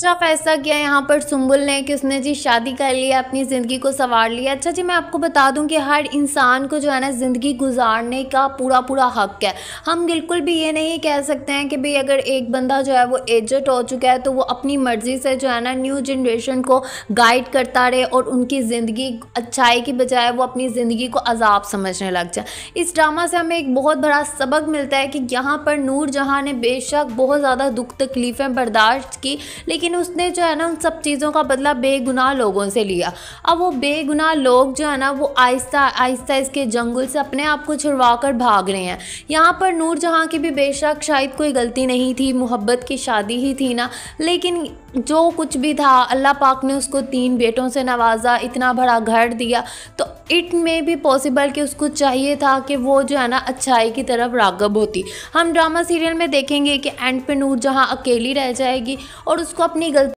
अच्छा फैसला किया यहाँ पर सुम्बुल ने कि उसने जी शादी कर लिया अपनी ज़िंदगी को संवार लिया अच्छा जी मैं आपको बता दूँ कि हर इंसान को जो है ना ज़िंदगी गुजारने का पूरा पूरा हक है हम बिल्कुल भी ये नहीं कह सकते हैं कि भाई अगर एक बंदा जो है वो एजट हो चुका है तो वो अपनी मर्ज़ी से जो है ना न्यू जनरेशन को गाइड करता रहे और उनकी ज़िंदगी अच्छाई की बजाय वो अपनी ज़िंदगी को अजाब समझने लग जाए इस ड्रामा से हमें एक बहुत बड़ा सबक मिलता है कि यहाँ पर नूर जहाँ ने बेशक बहुत ज़्यादा दुख तकलीफ़ें बर्दाश्त की लेकिन लेकिन उसने जो है ना उन सब चीज़ों का बदला बेगुनाह लोगों से लिया अब वो बेगुनाह लोग जो है ना वो आहिस्ता आहिस्ता इसके जंगल से अपने आप को छुड़वा कर भाग रहे हैं यहाँ पर नूर जहाँ की भी बेशक शायद कोई गलती नहीं थी मोहब्बत की शादी ही थी ना लेकिन जो कुछ भी था अल्लाह पाक ने उसको तीन बेटों से नवाजा इतना बड़ा घर दिया तो इट मे भी पॉसिबल कि उसको चाहिए था कि वो जो है ना अच्छाई की तरफ रागब होती हम ड्रामा सीरियल में देखेंगे कि एंड पे नूर जहाँ अकेली रह जाएगी और उसको अपनी गलती